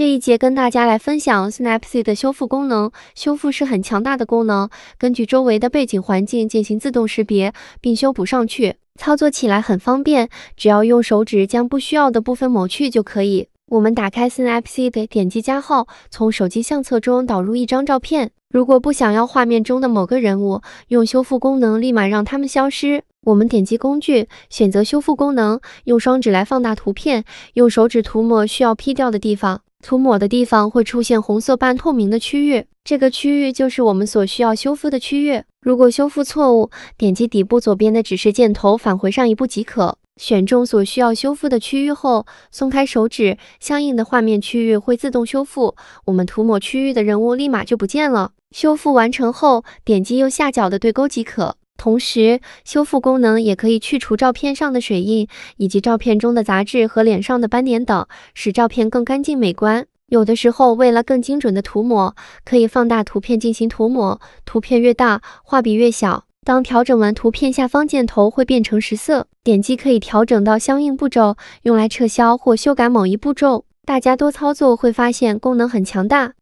这一节跟大家来分享 Snapseed 的修复功能。修复是很强大的功能，根据周围的背景环境进行自动识别，并修补上去，操作起来很方便。只要用手指将不需要的部分抹去就可以。我们打开 Snapseed，点击加号，从手机相册中导入一张照片。如果不想要画面中的某个人物，用修复功能立马让他们消失。我们点击工具，选择修复功能，用双指来放大图片，用手指涂抹需要 P 掉的地方。涂抹的地方会出现红色半透明的区域，这个区域就是我们所需要修复的区域。如果修复错误，点击底部左边的指示箭头返回上一步即可。选中所需要修复的区域后，松开手指，相应的画面区域会自动修复。我们涂抹区域的人物立马就不见了。修复完成后，点击右下角的对勾即可。同时，修复功能也可以去除照片上的水印，以及照片中的杂质和脸上的斑点等，使照片更干净美观。有的时候，为了更精准的涂抹，可以放大图片进行涂抹。图片越大，画笔越小。当调整完图片，下方箭头会变成实色，点击可以调整到相应步骤，用来撤销或修改某一步骤。大家多操作会发现功能很强大。